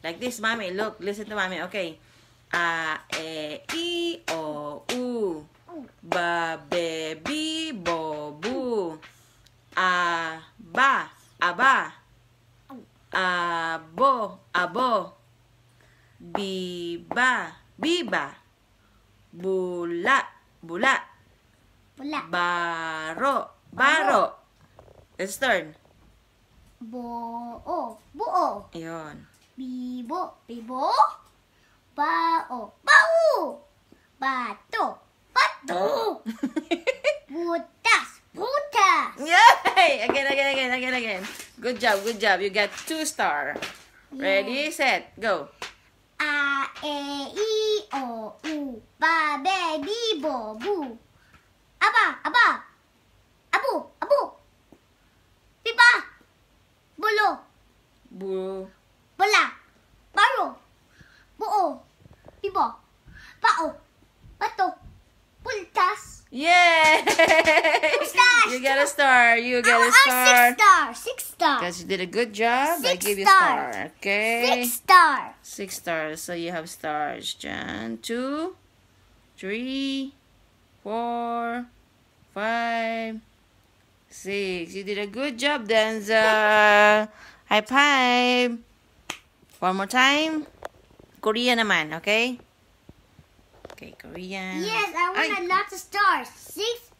Like this, mommy. Look, listen to mommy. Okay. A, E, I, O, U. Ba, Be, Bi, Bo, Bu. A, Ba, Aba. Abo, Abo. Biba, Biba. Bula, Bula. Bula. Baro, Baro. Let's turn. O. Buo. Ayun. Bibo, Bibo, bao, bao, 바토 바토 보타스 보타스 Yay! Again, again, again, again, again. Good job, good job. You got two star. Ready, set, go. A, E, I, O, U, ba, be, Bibo. bu. Diba? Pao. Bato. Pultas. Yay! You get a star. You get a star. Six star. Six star. Because you did a good job. Six I give you a star. Okay. Six star. Six stars. So you have stars, Jan. Two, three, four, five, six. You did a good job, Danza. High five. One more time. Korea naman, okay? Okay, Korean. Yes, I want lots lot of stars. Six